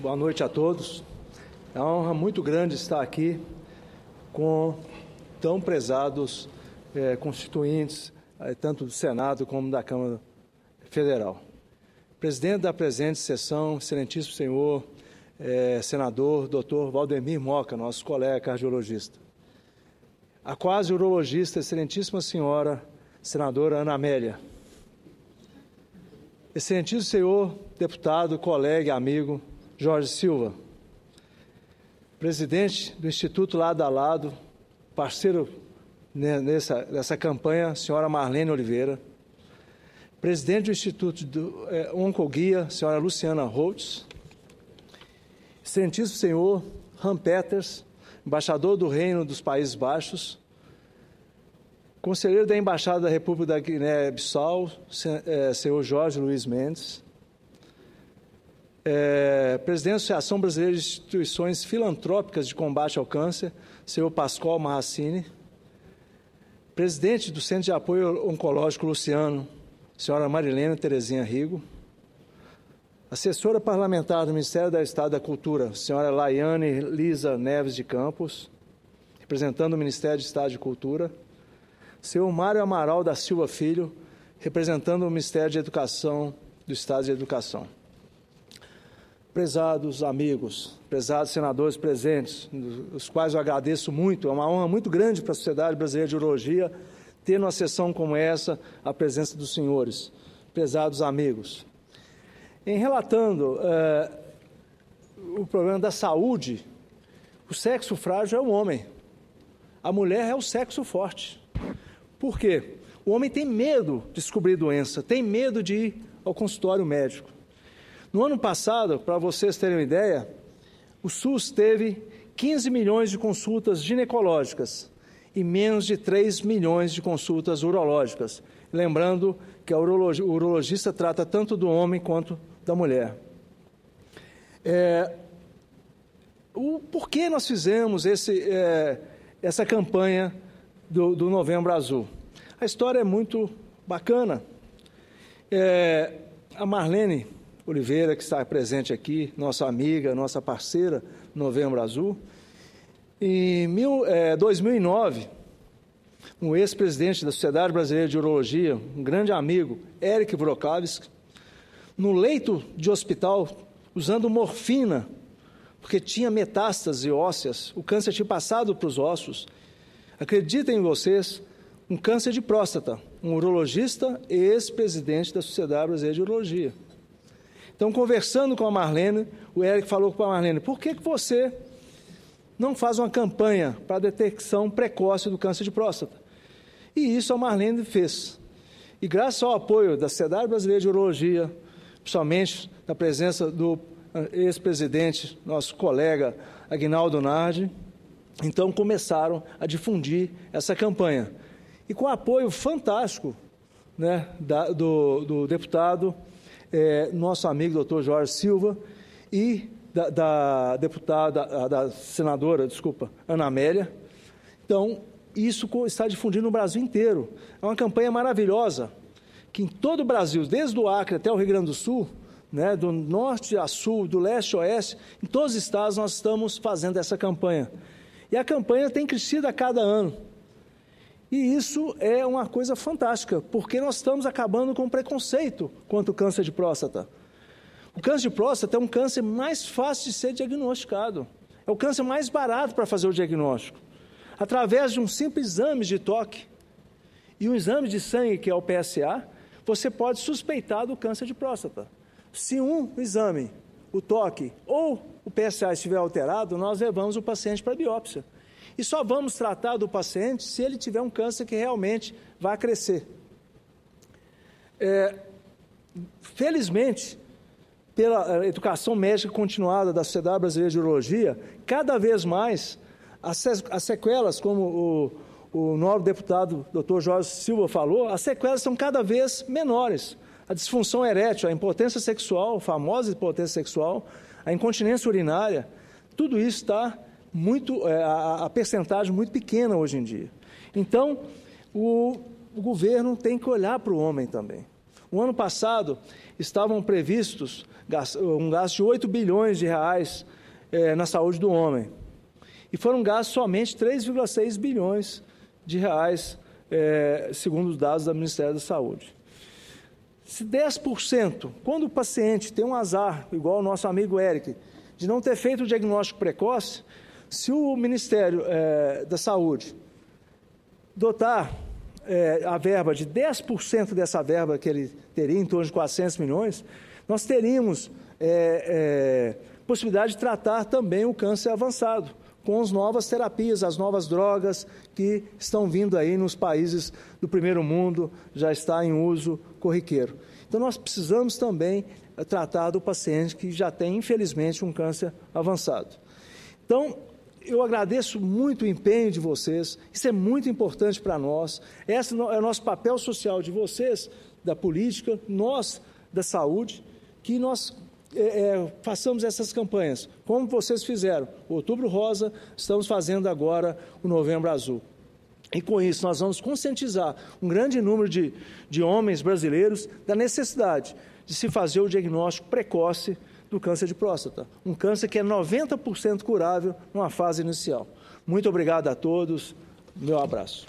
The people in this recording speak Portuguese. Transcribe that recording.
Boa noite a todos. É uma honra muito grande estar aqui com tão prezados é, constituintes, é, tanto do Senado como da Câmara Federal. Presidente da presente sessão, excelentíssimo senhor é, senador Dr. Valdemir Moca, nosso colega cardiologista. A quase urologista, excelentíssima senhora senadora Ana Amélia. Excelentíssimo senhor deputado, colega, amigo Jorge Silva, presidente do Instituto Lado a Lado, parceiro né, nessa, nessa campanha, senhora Marlene Oliveira, presidente do Instituto do, é, Oncoguia, senhora Luciana Holtz, excelentíssimo senhor Ram Peters, embaixador do Reino dos Países Baixos, conselheiro da Embaixada da República da Guiné-Bissau, é, senhor Jorge Luiz Mendes, é, presidente da Associação Brasileira de Instituições Filantrópicas de Combate ao Câncer, senhor Pascoal Marracini, presidente do Centro de Apoio Oncológico Luciano, senhora Marilena Terezinha Rigo, assessora parlamentar do Ministério da Estado da Cultura, senhora Laiane Lisa Neves de Campos, representando o Ministério de Estado de Cultura, senhor Mário Amaral da Silva Filho, representando o Ministério de Educação do Estado de Educação prezados amigos, prezados senadores presentes, os quais eu agradeço muito, é uma honra muito grande para a Sociedade Brasileira de Urologia ter numa sessão como essa a presença dos senhores, prezados amigos. Em relatando eh, o problema da saúde, o sexo frágil é o homem, a mulher é o sexo forte. Por quê? O homem tem medo de descobrir doença, tem medo de ir ao consultório médico. No ano passado, para vocês terem uma ideia, o SUS teve 15 milhões de consultas ginecológicas e menos de 3 milhões de consultas urológicas. Lembrando que a urologi o urologista trata tanto do homem quanto da mulher. É, o, por que nós fizemos esse, é, essa campanha do, do, Novembro Azul? A história é muito bacana. É, a Marlene Oliveira, que está presente aqui, nossa amiga, nossa parceira, Novembro Azul. Em mil, é, 2009, um ex-presidente da Sociedade Brasileira de Urologia, um grande amigo, Eric Brokavski, no leito de hospital, usando morfina, porque tinha metástase ósseas, o câncer tinha passado para os ossos. Acreditem em vocês, um câncer de próstata, um urologista ex-presidente da Sociedade Brasileira de Urologia. Então, conversando com a Marlene, o Eric falou para a Marlene: por que, que você não faz uma campanha para a detecção precoce do câncer de próstata? E isso a Marlene fez. E graças ao apoio da Sociedade Brasileira de Urologia, principalmente na presença do eh, ex-presidente, nosso colega Agnaldo Nardi, então começaram a difundir essa campanha. E com o apoio fantástico né, da, do, do deputado é, nosso amigo doutor Jorge Silva e da, da deputada, da, da senadora, desculpa, Ana Amélia. Então, isso está difundindo no Brasil inteiro. É uma campanha maravilhosa, que em todo o Brasil, desde o Acre até o Rio Grande do Sul, né, do norte a sul, do leste a oeste, em todos os estados nós estamos fazendo essa campanha. E a campanha tem crescido a cada ano. E isso é uma coisa fantástica, porque nós estamos acabando com o preconceito quanto ao câncer de próstata. O câncer de próstata é um câncer mais fácil de ser diagnosticado. É o câncer mais barato para fazer o diagnóstico. Através de um simples exame de toque e um exame de sangue, que é o PSA, você pode suspeitar do câncer de próstata. Se um exame, o toque ou o PSA estiver alterado, nós levamos o paciente para a biópsia. E só vamos tratar do paciente se ele tiver um câncer que realmente vai crescer. É, felizmente, pela é, educação médica continuada da Sociedade Brasileira de Urologia, cada vez mais as sequelas, como o, o nobre deputado Dr. Jorge Silva falou, as sequelas são cada vez menores. A disfunção erétil, a impotência sexual, a famosa impotência sexual, a incontinência urinária, tudo isso está muito, é, a, a, percentagem muito pequena hoje em dia. Então, o, o governo tem que olhar para o homem também. O ano passado estavam previstos um gasto de 8 bilhões de reais é, na saúde do homem. E foram gastos somente 3,6 bilhões de reais, é, segundo os dados do Ministério da Saúde. Se 10%, quando o paciente tem um azar, igual o nosso amigo Eric, de não ter feito o diagnóstico precoce, se o Ministério é, da Saúde dotar é, a verba de 10% dessa verba que ele teria, em torno de 400 milhões, nós teríamos é, é, possibilidade de tratar também o câncer avançado com as novas terapias, as novas drogas que estão vindo aí nos países do primeiro mundo, já está em uso corriqueiro. Então nós precisamos também é, tratar do paciente que já tem, infelizmente, um câncer avançado. Então, eu agradeço muito o empenho de vocês, isso é muito importante para nós. Esse é o nosso papel social de vocês, da política, nós, da saúde, que nós é, é, façamos essas campanhas, como vocês fizeram. Outubro Rosa, estamos fazendo agora o Novembro Azul. E com isso, nós vamos conscientizar um grande número de, de homens brasileiros da necessidade de se fazer o diagnóstico precoce do câncer de próstata, um câncer que é 90% curável numa fase inicial. Muito obrigado a todos, meu abraço.